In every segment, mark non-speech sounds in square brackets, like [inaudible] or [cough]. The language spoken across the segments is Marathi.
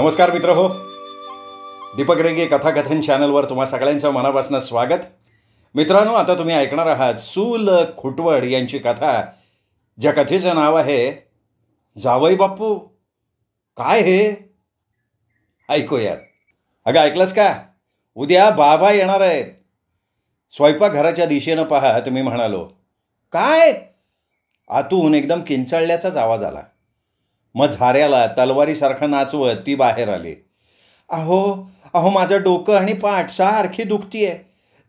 नमस्कार मित्र हो दीपक रेगे कथाकथन चॅनलवर तुम्हा सगळ्यांचं मनापासून स्वागत मित्रांनो आता तुम्ही ऐकणार आहात सुल खुटवड यांची कथा ज्या कथेचं नाव आहे जावई बाप्पू काय हे ऐकूयात अगं ऐकलंच का उद्या बाबा येणार आहेत स्वयंपाकघराच्या दिशेनं पहा तुम्ही म्हणालो काय आतून एकदम किंचाळल्याचाच आवाज आला मग झाऱ्याला तलवारीसारखं नाचवत ती बाहेर आली अहो अहो माझं डोकं आणि पाठ सारखी दुखती आहे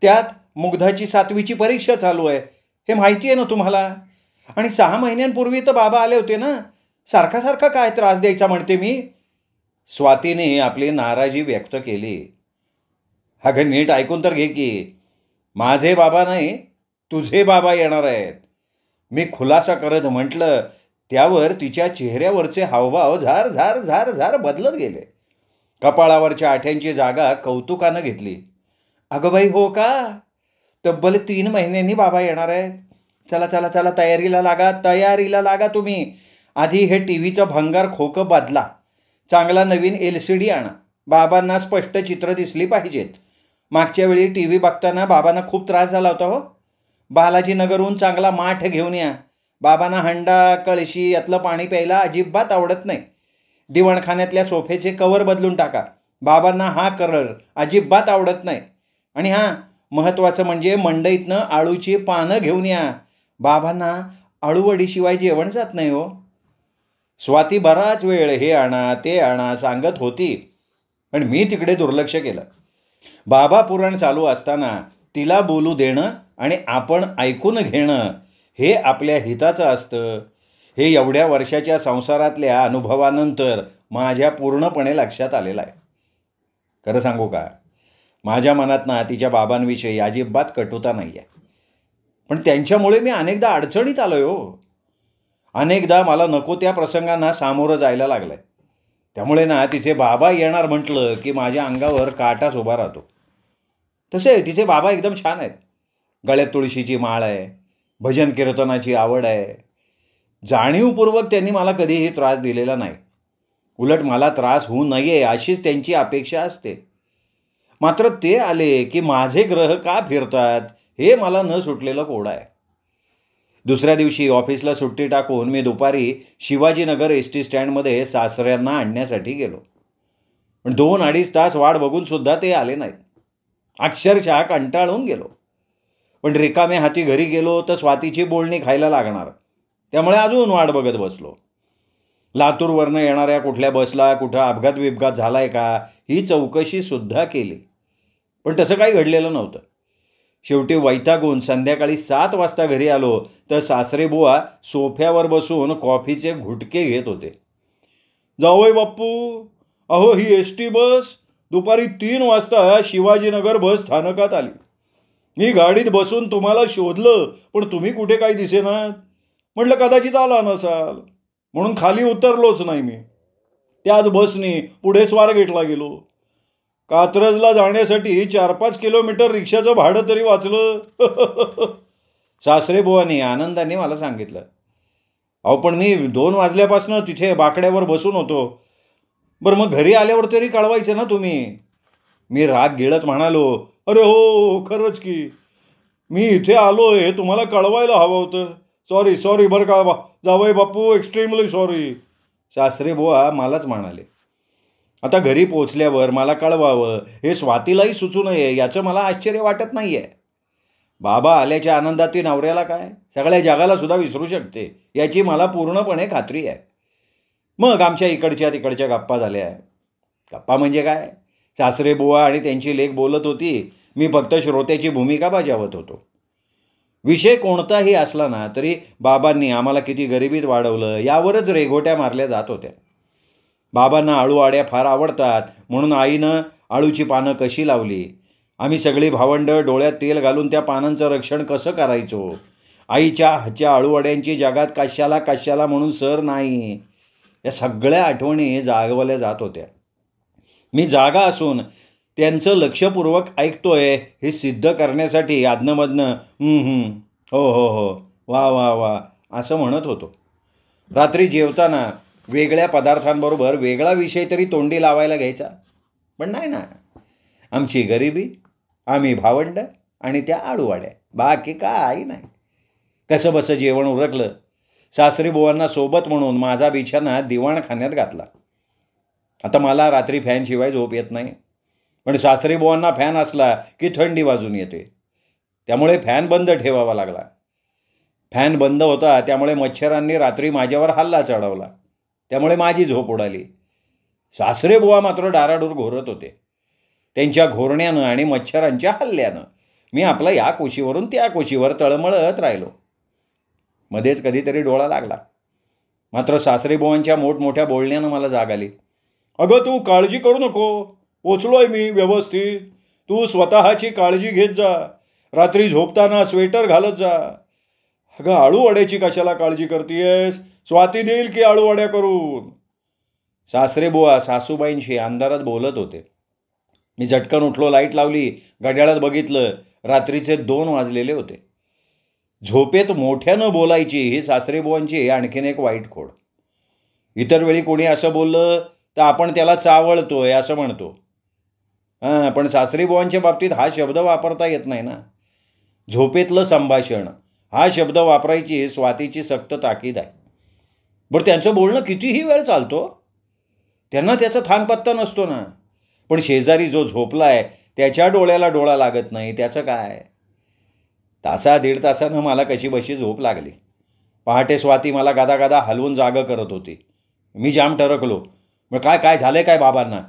त्यात मुग्धाची सातवीची परीक्षा चालू आहे हे माहिती आहे ना तुम्हाला आणि सहा महिन्यांपूर्वी तर बाबा आले होते ना सारखा सारखा काय त्रास द्यायचा म्हणते मी स्वातीने आपली नाराजी व्यक्त केली अगं नीट ऐकून तर घे की माझे बाबा नाही तुझे बाबा येणार आहेत मी खुलासा करत म्हटलं त्यावर तिच्या चेहऱ्यावरचे हावभाव झार झार झार झार बदलत गेले कपाळावरच्या आठ्यांची जागा कौतुकानं घेतली अगं बाई हो का तब्बल तीन महिन्यांनी बाबा येणार आहे चला चला चला तयारीला लागा तयारीला लागा तुम्ही आधी हे टी व्हीचं भंगार खोकं बदला चांगला नवीन एल सी डी आणा बाबांना स्पष्ट चित्र दिसली पाहिजेत मागच्या वेळी टी व्ही बघताना बाबांना खूप त्रास झाला होता हो बालाजीनगरहून चांगला माठ घेऊन या बाबांना हंडा कळशी यातलं पाणी प्यायला अजिबात आवडत नाही दिवाणखान्यातल्या सोफेचे कवर बदलून टाका बाबांना हा करळ अजिबात आवडत नाही आणि हां महत्त्वाचं म्हणजे मंडईतनं आळूची पानं घेऊन या बाबांना आळूवडीशिवाय जेवण जात नाही हो स्वाती बराच वेळ हे आणा ते आणा सांगत होती पण मी तिकडे दुर्लक्ष केलं बाबा पुराण चालू असताना तिला बोलू देणं आणि आपण ऐकून घेणं हे आपल्या हिताचं असतं हे एवढ्या वर्षाच्या संसारातल्या अनुभवानंतर माझ्या पूर्णपणे लक्षात आलेलं आहे खरं सांगू का माझ्या मनात ना तिच्या बाबांविषयी अजिबात कटुता नाही आहे पण त्यांच्यामुळे मी अनेकदा अडचणीत आलो हो अनेकदा मला नको त्या प्रसंगांना सामोरं जायला लागलं आहे त्यामुळे ना तिचे बाबा येणार म्हटलं की माझ्या अंगावर काटाच उभा राहतो तसे तिचे बाबा एकदम छान आहेत गळ्यात तुळशीची माळ आहे भजन कीर्तनाची आवड आहे जाणीवपूर्वक त्यांनी मला कधीही त्रास दिलेला नाही उलट मला त्रास होऊ नये अशीच त्यांची अपेक्षा असते मात्र ते आले की माझे ग्रह का फिरतात हे मला न सुटलेलं कोड आहे दुसऱ्या दिवशी ऑफिसला सुट्टी टाकून मी दुपारी शिवाजीनगर एस टी स्टँडमध्ये सासऱ्यांना आणण्यासाठी गेलो पण दोन अडीच तास वाट बघून सुद्धा ते आले नाहीत अक्षरशः कंटाळून गेलो पण रिकामे हाती घरी गेलो तर स्वातीची बोलणी खायला लागणार त्यामुळे अजून वाट बघत बसलो लातूरवरनं येणाऱ्या कुठल्या बसला कुठं अपघात विपघात झाला आहे का ही चौकशीसुद्धा केली पण तसं काही घडलेलं नव्हतं शेवटी वैतागून संध्याकाळी सात वाजता घरी आलो तर सासरेबुवा सोफ्यावर बसून कॉफीचे घुटके घेत होते जावय बाप्पू अहो ही एस टी बस दुपारी तीन वाजता शिवाजीनगर बस स्थानकात आली मी गाडीत बसून तुम्हाला शोधलं पण तुम्ही कुठे काय दिसेना म्हटलं कदाचित आला नसाल म्हणून खाली उतरलोच नाही मी त्याच बसने पुढे स्वारगेटला गेलो कात्रजला जाण्यासाठी चार पाच किलोमीटर रिक्षाचं भाडं तरी वाचलं [laughs] सासरेबुवानी आनंदाने मला सांगितलं अहो पण मी दोन वाजल्यापासून तिथे बाकड्यावर बसून होतो बरं मग घरी आल्यावर तरी कळवायचं ना तुम्ही मी राग गिळत म्हणालो अरे हो, हो खरंच की मी इथे आलो हे तुम्हाला कळवायला हवं होतं सॉरी सॉरी बरं का बा जावय बापू एक्स्ट्रीमली सॉरी सासरे बुवा मलाच म्हणाले आता घरी पोचल्यावर मला कळवावं हे स्वातीलाही सुचू नये याचं मला आश्चर्य वाटत नाही आहे बाबा आल्याच्या आनंदातील नवऱ्याला काय सगळ्या जगाला सुद्धा विसरू शकते याची मला पूर्णपणे खात्री आहे मग आमच्या इकडच्या तिकडच्या गप्पा झाल्या गप्पा म्हणजे काय सासरे बुवा आणि त्यांची लेख बोलत होती मी फक्त श्रोत्याची भूमिका बजावत होतो विषय कोणताही असला ना तरी बाबांनी आम्हाला किती गरिबीत वाढवलं यावरच रेघोट्या मारल्या जात होत्या बाबांना आड्या फार आवडतात म्हणून आईनं आळूची पानं कशी लावली आम्ही सगळी भावंडं डोळ्यात तेल घालून त्या पानांचं रक्षण कसं करायचो आईच्या हच्या आळूवड्यांची जगात काश्याला काश्याला म्हणून सर नाही या सगळ्या आठवणी जागवल्या जात होत्या मी जागा असून त्यांचं लक्षपूर्वक ऐकतोय हे सिद्ध करण्यासाठी आधनंमधनं हो हो हो वा वा वा असं म्हणत होतो रात्री जेवताना वेगळ्या पदार्थांबरोबर वेगळा विषय तरी तोंडी लावायला घ्यायचा पण नाही ना आमची गरिबी आम्ही भावंड आणि त्या आडूवाड्या बाकी काही नाही कसं बसं जेवण उरकलं बोवांना सोबत म्हणून माझा बिछाना दिवाणखान्यात घातला आता मला रात्री फॅनशिवाय झोप येत नाही पण सासरीबुवांना फॅन असला की थंडी वाजून येते त्यामुळे फॅन बंद ठेवावा लागला फॅन बंद होता त्यामुळे मच्छरांनी रात्री माझ्यावर हल्ला चढवला त्यामुळे माझी झोप उडाली सासरेबुवा मात्र डाराडूर घोरत होते त्यांच्या घोरण्यानं आणि मच्छरांच्या हल्ल्यानं मी आपला या कोशीवरून त्या कोशीवर तळमळत राहिलो मध्येच कधीतरी डोळा लागला मात्र सासरेबुवांच्या मोठमोठ्या बोलण्यानं मला जाग आली अगं तू काळजी करू नको पोचलोय मी व्यवस्थित तू स्वतःची काळजी घेत जा रात्री झोपताना स्वेटर घालत जा अगं आळू वड्याची कशाला काळजी करतेयस स्वाती देईल की आळू वड्या करून सासरे बुवा सासूबाईंशी अंधारात बोलत होते मी झटकन उठलो लाईट लावली घड्याळात बघितलं रात्रीचे दोन वाजलेले होते झोपेत मोठ्यानं बोलायची ही सासरेबुवांची आणखीन एक वाईट खोड इतर वेळी कोणी असं बोललं तर आपण त्याला चावळतोय असं म्हणतो हां पण बुवांच्या बाबतीत हा शब्द वापरता येत नाही ना झोपेतलं संभाषण हा शब्द वापरायची स्वातीची सक्त ताकीद आहे बरं त्यांचं बोलणं कितीही वेळ चालतो त्यांना त्याचा थांगपत्ता नसतो ना पण शेजारी जो झोपला आहे त्याच्या डोळ्याला डोळा लागत नाही त्याचं काय तासा दीड तासानं मला कशी बशी झोप लागली पहाटे स्वाती मला गादा हलवून जागं करत होती मी जाम ठरकलो मग काय काय झालं काय बाबांना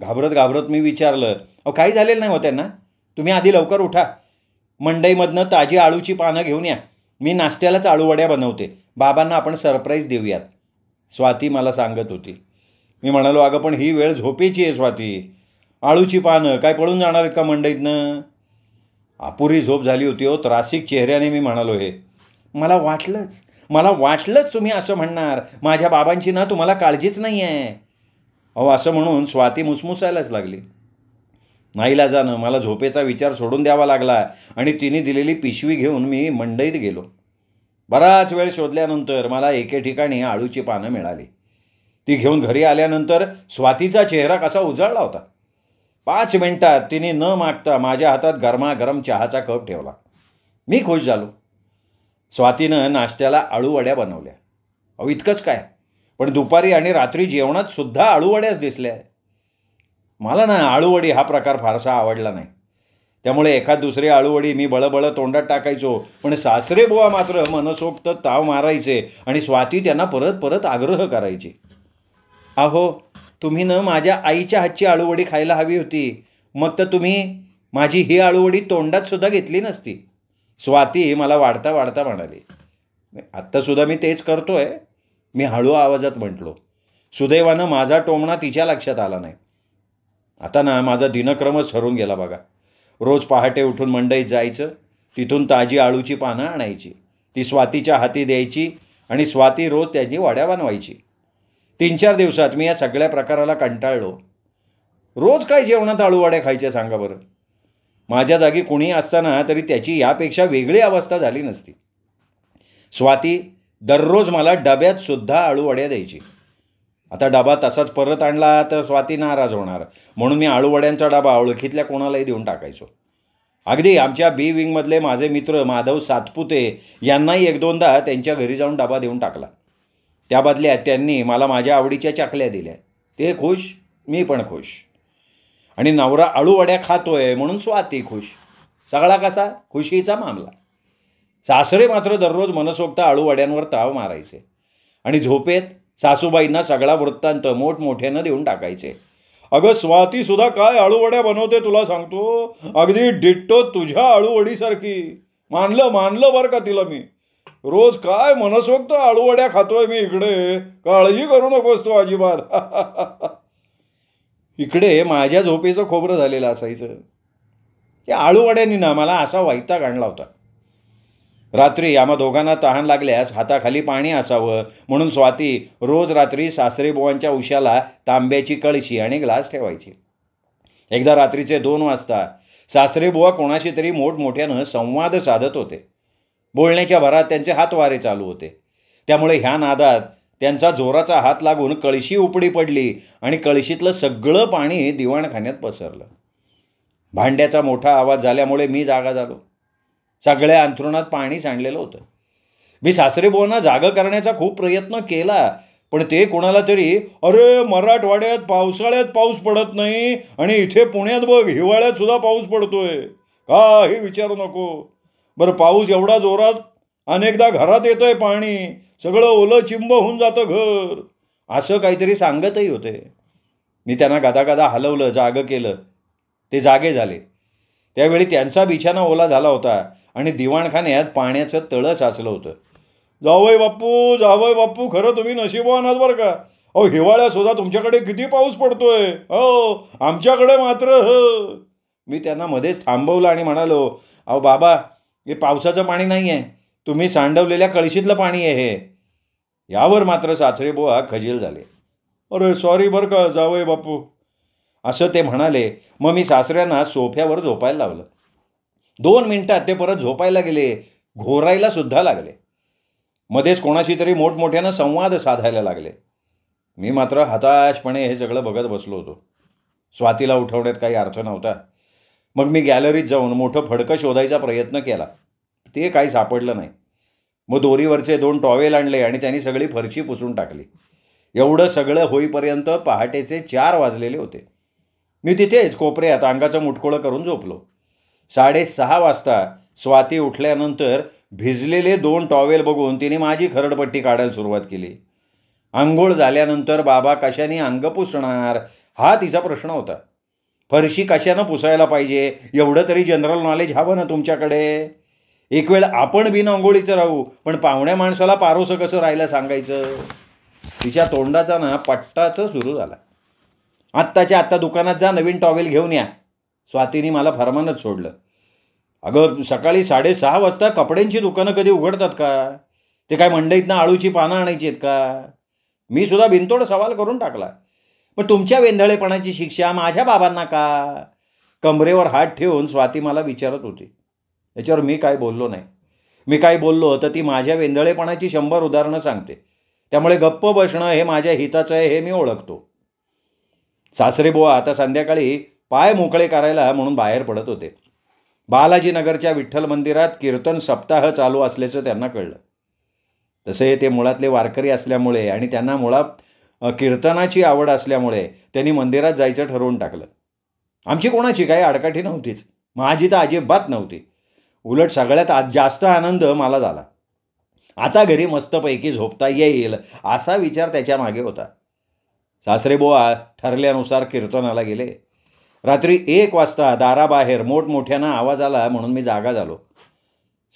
घाबरत घाबरत मी विचारलं अहो काही झालेलं नाही हो त्यांना तुम्ही आधी लवकर उठा मंडईमधनं ताजी आळूची पानं घेऊन या मी नाश्त्यालाच आळूवड्या बनवते बाबांना आपण सरप्राईज देऊयात स्वाती मला सांगत होती मी म्हणालो अगं पण ही वेळ झोपेची आहे स्वाती आळूची पानं काय पळून जाणार आहेत का मंडईतनं अपुरी झोप झाली होती हो त्रासिक चेहऱ्याने मी म्हणालो हे मला वाटलंच मला वाटलंच तुम्ही असं म्हणणार माझ्या बाबांची ना तुम्हाला काळजीच नाही आहे अहो असं म्हणून स्वाती मुसमुसायलाच लागली नाहीला जाणं मला झोपेचा विचार सोडून द्यावा लागला आणि तिने दिलेली पिशवी घेऊन मी मंडईत गेलो बराच वेळ शोधल्यानंतर मला एके ठिकाणी आळूची पानं मिळाली ती घेऊन घरी आल्यानंतर स्वातीचा चेहरा कसा उजळला होता पाच मिनिटात तिने न मागता माझ्या हातात गरमागरम चहाचा कप ठेवला मी खुश झालो स्वातीनं नाश्त्याला आळूवड्या बनवल्या अहो इतकंच काय पण दुपारी आणि रात्री जेवणात सुद्धा आळूवड्याच दिसल्या मला ना आळूवडी हा प्रकार फारसा आवडला नाही त्यामुळे एखाद दुसरी आळूवडी मी बळबळ तोंडात टाकायचो पण सासरे बुवा मात्र मनसोक्त ताव मारायचे आणि स्वाती त्यांना परत परत आग्रह करायची अहो तुम्ही न माझ्या आईच्या हातची आळूवडी खायला हवी होती मग तर तुम्ही माझी ही आळूवडी तोंडात सुद्धा घेतली नसती स्वाती मला वाढता वाढता म्हणाली आत्तासुद्धा मी तेच करतो आहे मी हळू आवाजात म्हटलो सुदैवानं माझा टोमणा तिच्या लक्षात आला नाही आता ना माझा दिनक्रमच ठरून गेला बघा रोज पहाटे उठून मंडईत जायचं तिथून ताजी आळूची पानं आणायची ती स्वातीच्या हाती द्यायची आणि स्वाती रोज त्याची वाड्या बनवायची तीन चार दिवसात मी या सगळ्या प्रकाराला कंटाळलो रोज काय जेवणात आळूवाड्या खायच्या सांगा बरं माझ्या जागी कुणी असताना तरी त्याची यापेक्षा वेगळी अवस्था झाली नसती स्वाती दररोज मला डब्यात सुद्धा आळूवड्या द्यायची आता डबा तसाच परत आणला तर स्वाती नाराज होणार म्हणून मी आळूवड्यांचा डबा ओळखीतल्या कोणालाही देऊन टाकायचो अगदी आमच्या बी विंगमधले माझे मित्र माधव सातपुते यांनाही एक दोनदा त्यांच्या घरी जाऊन डबा देऊन टाकला त्या बदल्यात त्यांनी मला माझ्या आवडीच्या चाकल्या दिल्या ते खुश मी पण खुश आणि नवरा आळूवड्या खातोय म्हणून स्वाती खुश सगळा कसा खुशीचा मामला सासरे मात्र दररोज मनसोक्त आळूवाड्यांवर ताव मारायचे आणि झोपेत सासूबाईंना सगळा वृत्तांत मोठमोठ्यानं देऊन टाकायचे अगं स्वाती सुद्धा काय आळूवड्या बनवते तुला सांगतो अगदी डिट्टो तुझ्या आळूवडीसारखी मानलं मानलं बरं का तिला मी रोज काय मनसोक्त आळूवड्या खातोय मी इकडे काळजी करू नकोस तू अजिबात [laughs] इकडे माझ्या झोपेचं खोबरं झालेलं असायचं या आळूवड्यांनी ना मला असा वाईता आणला होता रात्री आम्हा दोघांना तहान लागल्यास हाताखाली पाणी असावं म्हणून स्वाती रोज रात्री सासरेबुवांच्या उशाला तांब्याची कळशी आणि ग्लास ठेवायची एकदा रात्रीचे दोन वाजता सासरेबुवा कोणाशी तरी मोठमोठ्यानं संवाद साधत होते बोलण्याच्या भरात त्यांचे हातवारे चालू होते त्यामुळे ह्या नादात त्यांचा जोराचा हात लागून कळशी उपडी पडली आणि कळशीतलं सगळं पाणी दिवाणखान्यात पसरलं भांड्याचा मोठा आवाज झाल्यामुळे मी जागा झालो सगळ्या अंथरुणात पाणी सांडलेलं होतं मी सासरेबुवांना जागं करण्याचा खूप प्रयत्न केला पण ते कोणाला तरी अरे मराठवाड्यात पावसाळ्यात पाऊस पडत नाही आणि इथे पुण्यात बघ हिवाळ्यात सुद्धा पाऊस पडतोय काही विचारू नको बरं पाऊस एवढा जोरात अनेकदा घरात येतोय पाणी सगळं ओलं चिंब होऊन जातं घर असं काहीतरी सांगतही होते मी त्यांना गदागदा हलवलं जागं केलं ते जागे झाले त्यावेळी त्यांचा बिछाना ओला झाला होता आणि दिवाणखान्यात पाण्याचं तळं साचलं होतं जावय बाप्पू जावय बाप्पू खरं तुम्ही नशिबवान आहात बरं का अहो हिवाळ्या सुद्धा तुमच्याकडे किती पाऊस पडतोय हो आमच्याकडे मात्र ह हो. मी त्यांना मध्येच थांबवलं आणि म्हणालो अहो बाबा हे पावसाचं पाणी नाही आहे तुम्ही सांडवलेल्या कळशीतलं पाणी आहे हे यावर मात्र सासरे बुवा खजील झाले अरे सॉरी बरं का जावय बापू असं ते म्हणाले मग मी सासऱ्यांना सोफ्यावर झोपायला लावलं दोन मिनटात ते परत झोपायला गेले घोरायला सुद्धा लागले मध्येच कोणाशी तरी मोठमोठ्यानं संवाद साधायला लागले मी मात्र हताशपणे हे सगळं बघत बसलो होतो स्वातीला उठवण्यात काही अर्थ नव्हता मग मी गॅलरीत जाऊन मोठं फडकं शोधायचा प्रयत्न केला ते काही सापडलं नाही मग दोरीवरचे दोन टॉवेल आणले आणि त्यांनी सगळी फरशी पुसून टाकली एवढं सगळं होईपर्यंत पहाटेचे चार वाजलेले होते मी तिथेच कोपऱ्यात अंगाचं मुटकोळं करून झोपलो साडेसहा वाजता स्वाती उठल्यानंतर भिजलेले दोन टॉवेल बघून तिने माझी खरडपट्टी काढायला सुरुवात केली आंघोळ झाल्यानंतर बाबा कशाने अंग पुसणार हा तिचा प्रश्न होता फरशी कशानं पुसायला पाहिजे एवढं तरी जनरल नॉलेज हवं ना तुमच्याकडे एक वेळ आपण बिन आंघोळीचं राहू पण पाहुण्या माणसाला पारोसं कसं राहायला सांगायचं तिच्या तोंडाचा ना पट्टाचं सुरू झाला आत्ताच्या आत्ता दुकानात जा नवीन टॉवेल घेऊन या स्वातीने मला फरमानच सोडलं अगं सकाळी साडेसहा वाजता कपड्यांची दुकानं कधी उघडतात का ते काय मंडईतनं आळूची पानं आणायची आहेत का मी सुद्धा बिनतोड सवाल करून टाकला पण तुमच्या वेंधळेपणाची शिक्षा माझ्या बाबांना का कमरेवर हात ठेवून स्वाती मला विचारत होती याच्यावर मी काय बोललो नाही मी काय बोललो तर ती माझ्या वेंधळेपणाची शंभर उदाहरणं सांगते त्यामुळे गप्प बसणं हे माझ्या हिताचं आहे हे मी ओळखतो सासरेबुवा आता संध्याकाळी पाय मोकळे करायला म्हणून बाहेर पडत होते बालाजीनगरच्या विठ्ठल मंदिरात कीर्तन सप्ताह चालू असल्याचं त्यांना कळलं तसे ते मुळातले वारकरी असल्यामुळे आणि त्यांना मुळात कीर्तनाची आवड असल्यामुळे त्यांनी मंदिरात जायचं ठरवून टाकलं आमची कोणाची काही आडकाठी नव्हतीच माझी तर अजिबात नव्हती उलट सगळ्यात आज जास्त आनंद मला झाला आता घरी मस्तपैकी झोपता येईल असा विचार त्याच्या मागे होता सासरेबोआ ठरल्यानुसार कीर्तनाला गेले रात्री एक वाजता दाराबाहेर मोठमोठ्यानं आवाज आला म्हणून मी जागा झालो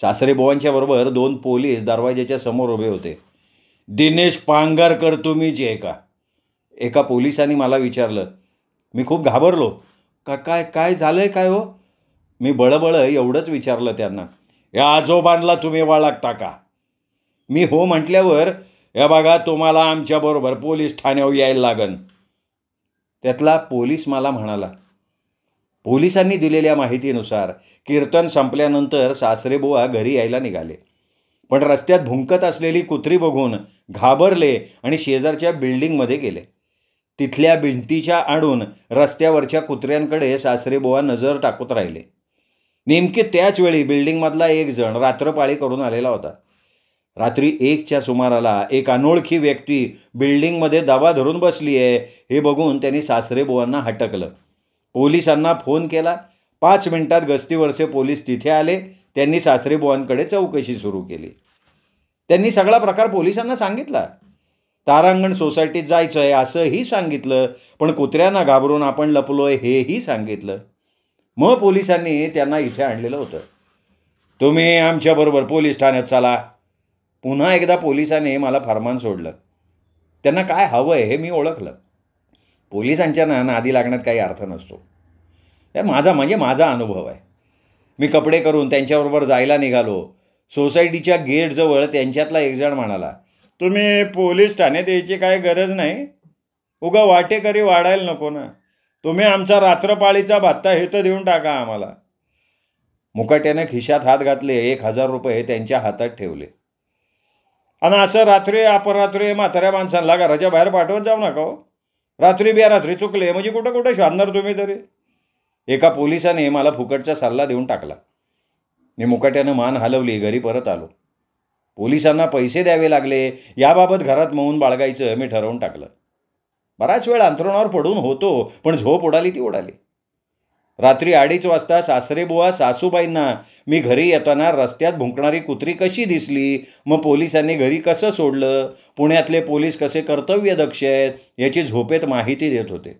सासरे बोवांच्या बरोबर दोन पोलीस दरवाज्याच्या समोर उभे होते दिनेश पांगारकर तुम्हीच आहे का एका पोलिसांनी मला विचारलं मी खूप घाबरलो का काय काय झालं आहे काय हो मी बळबळ एवढंच विचारलं त्यांना या आजोबांना तुम्ही वाळगता का मी हो म्हटल्यावर या बघा तुम्हाला आमच्याबरोबर पोलीस ठाण्यावर यायला लागन त्यातला पोलीस मला म्हणाला पोलिसांनी दिलेल्या माहितीनुसार कीर्तन संपल्यानंतर सासरेबुवा घरी यायला निघाले पण रस्त्यात भुंकत असलेली कुत्री बघून घाबरले आणि शेजारच्या बिल्डिंगमध्ये गेले तिथल्या भिंतीच्या आणून रस्त्यावरच्या कुत्र्यांकडे सासरेबुवा नजर टाकत राहिले नेमके त्याच वेळी बिल्डिंगमधला एक जण रात्रपाळी करून आलेला होता रात्री एकच्या सुमाराला एक अनोळखी व्यक्ती बिल्डिंगमध्ये दबा धरून बसली आहे हे बघून त्यांनी सासरेबुवांना हटकलं पोलिसांना फोन केला पाच मिनिटात गस्तीवरचे पोलीस तिथे आले त्यांनी सासरेबुवांकडे चौकशी सुरू केली त्यांनी सगळा प्रकार पोलिसांना सांगितला तारांगण सोसायटीत जायचं आहे असंही सांगितलं पण कुत्र्यांना घाबरून आपण लपलो आहे हेही सांगितलं मग पोलिसांनी त्यांना इथे आणलेलं होतं तुम्ही आमच्याबरोबर पोलीस ठाण्यात चला पुन्हा एकदा पोलिसाने मला फरमान सोडलं त्यांना काय हवं आहे हे मी ओळखलं पोलिसांच्या ना नादी लागण्यात काही अर्थ नसतो माझा म्हणजे माझा अनुभव आहे मी कपडे करून त्यांच्याबरोबर जायला निघालो सोसायटीच्या गेटजवळ त्यांच्यातला एकजण म्हणाला तुम्ही पोलीस ठाण्यात यायची काय गरज नाही उगा वाटेकरी वाढायला नको ना तुम्ही आमचा रात्रपाळीचा भत्ता हे तर देऊन टाका आम्हाला मुकाट्याने खिशात हात घातले एक हजार रुपये त्यांच्या हातात ठेवले आणि असं रात्री अपरात्री म्हाताऱ्या माणसांना घराच्या बाहेर पाठवत जाऊ नका हो रात्री बिया रात्री चुकले म्हणजे कुठं कुठं शोधणार तुम्ही तरी एका पोलिसाने मला फुकटचा सल्ला देऊन टाकला मी मुकाट्यानं मान हलवली घरी परत आलो पोलिसांना पैसे द्यावे लागले याबाबत घरात मौन बाळगायचं मी ठरवून टाकलं बराच वेळ अंतरुणावर पडून होतो पण झोप उडाली ती उडाली रात्री अडीच वाजता सासरेबुवा सासूबाईंना मी घरी येताना रस्त्यात भुंकणारी कुत्री कशी दिसली मग पोलिसांनी घरी कसं सोडलं पुण्यातले पोलीस कसे कर्तव्य दक्ष आहेत याची झोपेत माहिती देत होते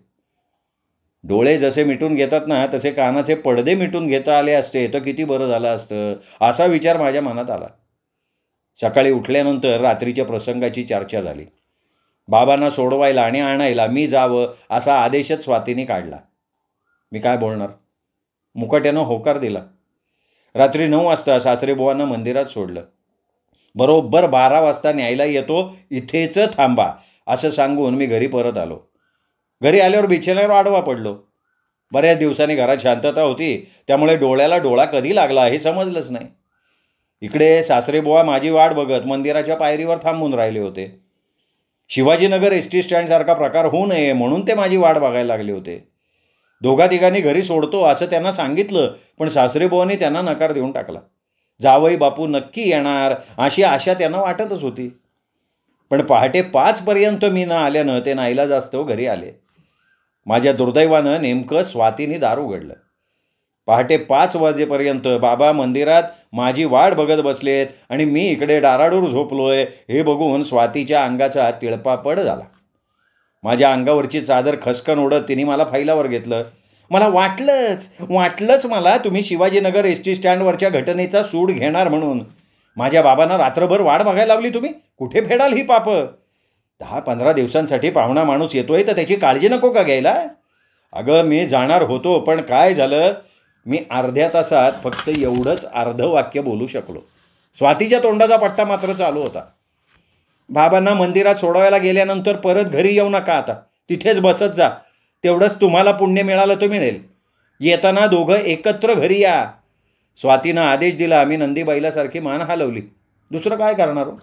डोळे जसे मिटून घेतात ना तसे कानाचे पडदे मिटून घेता आले असते तर किती बरं झालं असतं असा विचार माझ्या मनात आला सकाळी उठल्यानंतर रात्रीच्या प्रसंगाची चर्चा झाली बाबांना सोडवायला आणि आणायला मी जावं असा आदेशच स्वातीने काढला मी काय बोलणार मुकाट्यानं होकार दिला रात्री नऊ वाजता सासरेबुवांना मंदिरात सोडलं बरोबर बारा वाजता न्यायला येतो इथेच थांबा असं सांगून मी घरी परत आलो घरी आल्यावर बिछेनावर आडवा पडलो बऱ्याच दिवसांनी घरात शांतता होती त्यामुळे डोळ्याला डोळा कधी लागला हे समजलंच नाही इकडे सासरेबुवा माझी वाट बघत मंदिराच्या पायरीवर थांबून राहिले होते शिवाजीनगर एस टी स्टँडसारखा प्रकार होऊ नये म्हणून ते माझी वाट बघायला लागले होते दोघा तिघांनी घरी सोडतो असं त्यांना सांगितलं पण सासरेबुवानी त्यांना नकार देऊन टाकला जावई बापू नक्की येणार अशी आशा त्यांना वाटतच होती पण पहाटे पाचपर्यंत मी ना आल्यानं ते नाईला जास्त घरी आले माझ्या दुर्दैवानं नेमकं स्वातीने दार उघडलं पहाटे पाच वाजेपर्यंत बाबा मंदिरात माझी वाट बघत बसलेत आणि मी इकडे डाराडूर झोपलोय हे बघून स्वातीच्या अंगाचा तिळपापड झाला माझ्या अंगावरची चादर खसकन ओढत तिने मला फायलावर घेतलं मला वाटलंच वाटलंच मला तुम्ही शिवाजीनगर एस टी स्टँडवरच्या घटनेचा सूड घेणार म्हणून माझ्या बाबांना रात्रभर वाट बघायला लावली तुम्ही कुठे फेडाल ही पापं दहा पंधरा दिवसांसाठी पाहुणा माणूस येतोय तर त्याची काळजी नको का घ्यायला अगं मी जाणार होतो पण काय झालं मी अर्ध्या तासात फक्त एवढंच अर्ध वाक्य बोलू शकलो स्वातीच्या तोंडाचा पट्टा मात्र चालू होता बाबांना मंदिरात सोडवायला गेल्यानंतर परत घरी येऊ नका आता तिथेच बसत जा तेवढंच तुम्हाला पुण्य मिळालं तर मिळेल येताना दोघं एकत्र घरी या स्वातीनं आदेश दिला आम्ही नंदीबाईला सारखी मान हलवली दुसरं काय करणार हो?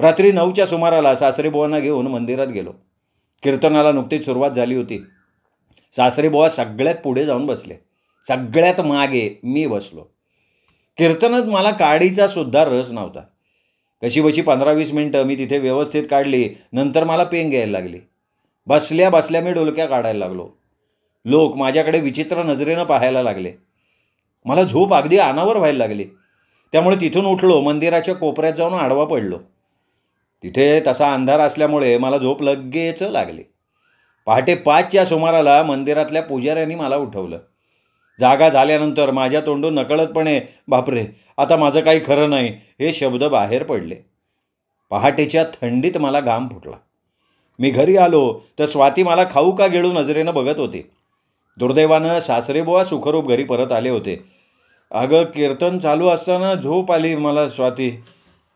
रात्री नऊच्या सुमाराला बोवांना घेऊन मंदिरात गेलो कीर्तनाला नुकतीच सुरुवात झाली होती बोवा सगळ्यात पुढे जाऊन बसले सगळ्यात मागे मी बसलो कीर्तनात मला काडीचा सुद्धा रस नव्हता कशी बशी पंधरा वीस मिनटं मी तिथे व्यवस्थित काढली नंतर मला पेंग घ्यायला लागली बसल्या बसल्या मी डोलक्या काढायला लागलो लोक माझ्याकडे विचित्र नजरेनं पाहायला लागले मला झोप अगदी अनावर व्हायला लागली त्यामुळे तिथून उठलो मंदिराच्या कोपऱ्यात जाऊन आडवा पडलो तिथे तसा अंधार असल्यामुळे मला झोप लगेच लागली पहाटे पाचच्या सुमाराला मंदिरातल्या पुजाऱ्यांनी मला उठवलं जागा झाल्यानंतर माझ्या तोंडून नकळतपणे बापरे आता माझं काही खरं नाही हे शब्द बाहेर पडले पहाटेच्या थंडीत मला घाम फुटला मी घरी आलो तर स्वाती मला खाऊ का गेळू नजरेनं बघत होती दुर्दैवानं सासरेबुवा सुखरूप घरी परत आले होते अगं कीर्तन चालू असताना झोप आली मला स्वाती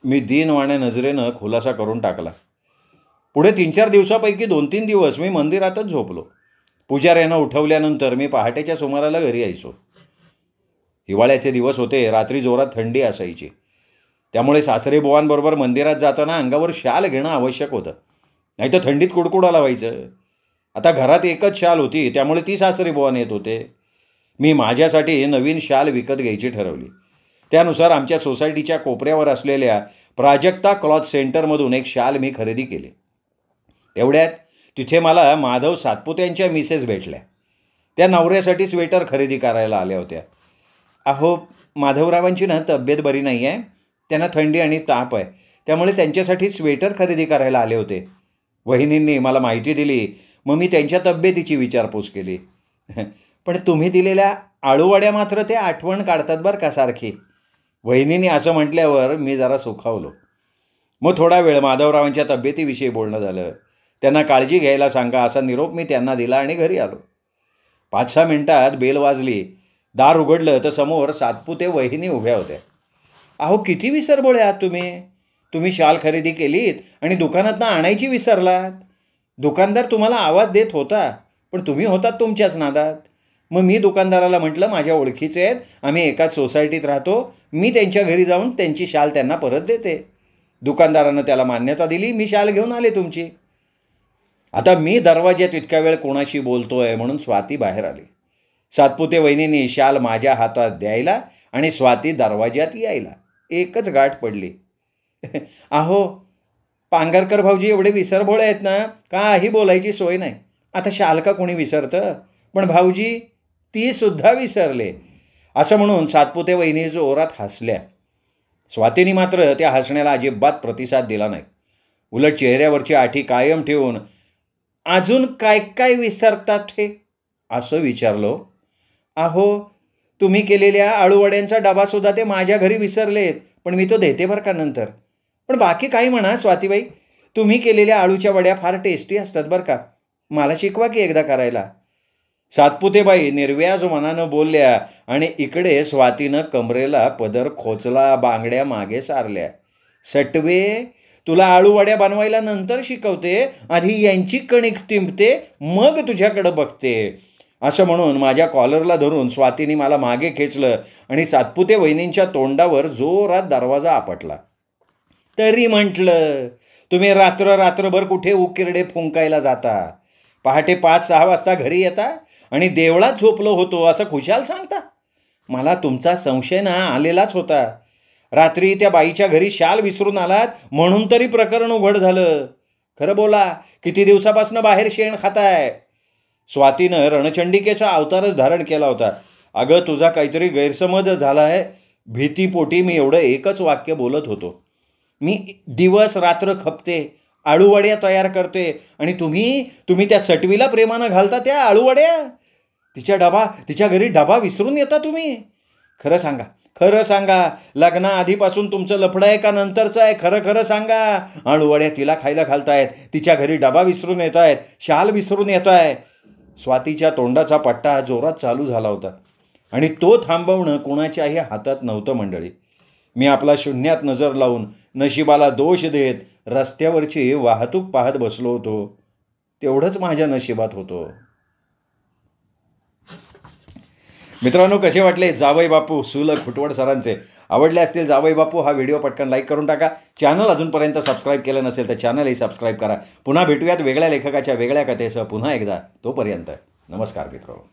मी दिनवाण्या नजरेनं खुलासा करून टाकला पुढे तीन चार दिवसापैकी दोन तीन दिवस मी मंदिरातच झोपलो पुजाऱ्यानं उठवल्यानंतर मी पहाटेच्या सुमाराला घरी यायचो हिवाळ्याचे दिवस होते रात्री जोरात थंडी असायची त्यामुळे बुवांबरोबर मंदिरात जाताना अंगावर शाल घेणं आवश्यक होतं नाही तर थंडीत कुडकुडाला व्हायचं आता घरात एकच शाल होती त्यामुळे ती सासरी बुवान येत होते मी माझ्यासाठी नवीन शाल विकत घ्यायची ठरवली त्यानुसार आमच्या सोसायटीच्या कोपऱ्यावर असलेल्या प्राजक्ता क्लॉथ सेंटरमधून एक शाल मी खरेदी केली तेवढ्यात तिथे मला माधव सातपुत्यांच्या मिसेस भेटल्या त्या नवऱ्यासाठी स्वेटर खरेदी करायला आल्या होत्या अहो माधवरावांची ना तब्येत बरी नाही आहे त्यांना थंडी आणि ताप आहे त्यामुळे त्यांच्यासाठी स्वेटर खरेदी करायला आले होते वहिनींनी मला माहिती दिली मग मी त्यांच्या तब्येतीची विचारपूस केली [laughs] पण तुम्ही दिलेल्या आळूवाड्या मात्र ते आठवण काढतात बरं का सारखी वहिनींनी असं म्हटल्यावर मी जरा सुखावलो मग थोडा वेळ माधवरावांच्या तब्येतीविषयी बोलणं झालं त्यांना काळजी घ्यायला सांगा असा निरोप मी त्यांना दिला आणि घरी आलो पाच सहा मिनिटात बेल वाजली दार उघडलं तर समोर सातपुते वहिनी उभ्या होत्या अहो किती विसरबोळे आहात तुम्ही तुम्ही शाल खरेदी केलीत आणि दुकानातनं आणायची विसरलात दुकानदार तुम्हाला आवाज देत होता पण तुम्ही होतात तुमच्याच नादात मग मी दुकानदाराला म्हटलं माझ्या ओळखीचे आहेत आम्ही एकाच सोसायटीत राहतो मी त्यांच्या घरी जाऊन त्यांची शाल त्यांना परत देते दुकानदारानं त्याला मान्यता दिली मी शाल घेऊन आले तुमची आता मी दरवाज्यात इतक्या वेळ कोणाशी बोलतो आहे म्हणून स्वाती बाहेर आली सातपुते वहिनीने शाल माझ्या हातात द्यायला आणि स्वाती दरवाज्यात यायला एकच गाठ पडली [laughs] अहो पांगरकर भाऊजी एवढे विसरभोळे आहेत ना काही बोलायची सोय नाही आता शाल का कोणी विसरतं पण भाऊजी ती सुद्धा विसरले असं म्हणून सातपुते वहिनी जोरात हसल्या स्वातीनी मात्र त्या हसण्याला अजिबात प्रतिसाद दिला नाही उलट चेहऱ्यावरची आठी कायम ठेवून अजून काय काय विसरतात हे असं विचारलो अहो तुम्ही केलेल्या आळूवड्यांचा डबासुद्धा ते माझ्या घरी विसरलेत पण मी तो देते बरं का नंतर पण बाकी काही म्हणा स्वातीबाई तुम्ही केलेल्या आळूच्या वड्या फार टेस्टी असतात बरं का मला शिकवा की एकदा करायला सातपुतेबाई निर्व्याज मनानं बोलल्या आणि इकडे स्वातीनं कमरेला पदर खोचला बांगड्या मागे सारल्या सटवे तुला आळूवाड्या बनवायला नंतर शिकवते आधी यांची कणिक टिंबते मग तुझ्याकडं बघते असं म्हणून माझ्या कॉलरला धरून स्वातीने मला मागे खेचलं आणि सातपुते वहिनींच्या तोंडावर जोरात दरवाजा आपटला तरी म्हटलं तुम्ही रात्र रात्रभर कुठे उकिरडे फुंकायला जाता पहाटे पाच सहा वाजता घरी येता आणि देवळात झोपलो होतो असं खुशाल सांगता मला तुमचा संशय ना आलेलाच होता रात्री त्या बाईच्या घरी शाल विसरून आलात म्हणून तरी प्रकरण उघड झालं खरं बोला किती दिवसापासून बाहेर शेण खाताय स्वातीनं रणचंडिकेचा अवतारच धारण केला होता अगं तुझा काहीतरी गैरसमज झाला आहे भीतीपोटी मी एवढं एकच वाक्य बोलत होतो मी दिवस रात्र खपते आळूवड्या तयार करते आणि तुम्ही तुम्ही त्या सटवीला प्रेमानं घालता त्या आळूवड्या तिच्या डबा तिच्या घरी डबा विसरून येता तुम्ही खरं सांगा खरं सांगा लग्नाआधीपासून आधीपासून तुमचं लफडं आहे का नंतरचं आहे खरं खरं सांगा अणुवड्या तिला खायला घालतायत तिच्या घरी डबा विसरून येत आहेत शाल विसरून येत आहे स्वातीच्या तोंडाचा पट्टा जोरात चालू झाला होता आणि तो थांबवणं कोणाच्याही हातात नव्हतं मंडळी मी आपला शून्यात नजर लावून नशिबाला दोष देत रस्त्यावरची वाहतूक पाहत बसलो होतो तेवढंच माझ्या नशिबात होतो मित्रांनो कसे वाटले जावई बापू सुलभ खुटवड सरांचे आवडले असतील जावई बापू हा व्हिडिओ पटकन लाईक करून टाका चॅनल अजूनपर्यंत सबस्क्राईब केलं नसेल तर चॅनलही सबस्क्राईब करा पुन्हा भेटूयात वेगळ्या लेखकाच्या वेगळ्या कथेसह पुन्हा एकदा तोपर्यंत नमस्कार मित्रांनो